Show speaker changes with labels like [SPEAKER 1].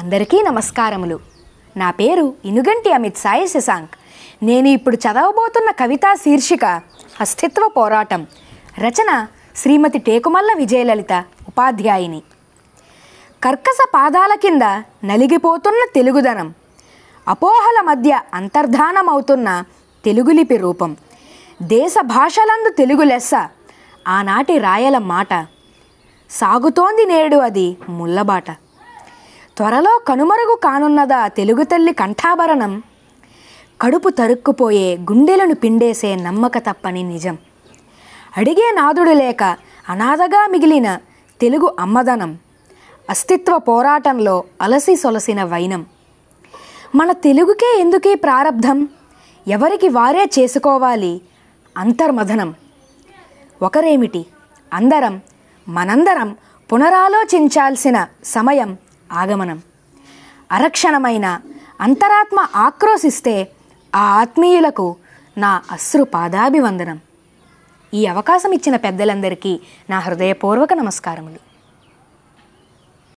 [SPEAKER 1] అందరికీ నమస్కారములు నా పేరు ఇనుగంటి అమిత్ సాయి శశాంక్ నేను ఇప్పుడు చదవబోతున్న కవితా శీర్షిక అస్తిత్వ పోరాటం రచన శ్రీమతి టేకుమల్ల విజయలలిత ఉపాధ్యాయిని కర్కస పాదాల కింద నలిగిపోతున్న తెలుగుదనం అపోహల మధ్య అంతర్ధానమవుతున్న తెలుగులిపి రూపం దేశ భాషలందు తెలుగు లెస్స ఆనాటి రాయల మాట సాగుతోంది నేడు అది ముల్లబాట త్వరలో కనుమరుగు కానున్నదా తెలుగు తల్లి కంఠాభరణం కడుపు తరుక్కుపోయే గుండెలను పిండేసే నమ్మక తప్పని నిజం అడిగే నాదుడు లేక అనాథగా మిగిలిన తెలుగు అమ్మదనం అస్తిత్వ పోరాటంలో అలసి సొలసిన వైనం మన తెలుగుకే ఎందుకీ ప్రారబ్ధం ఎవరికి వారే చేసుకోవాలి అంతర్మథనం ఒకరేమిటి అందరం మనందరం పునరాలోచించాల్సిన సమయం ఆగమనం అరక్షణమైన అంతరాత్మ ఆక్రోశిస్తే ఆ ఆత్మీయులకు నా అశ్రు పాదాభివందనం ఈ అవకాశం ఇచ్చిన పెద్దలందరికీ నా హృదయపూర్వక నమస్కారములు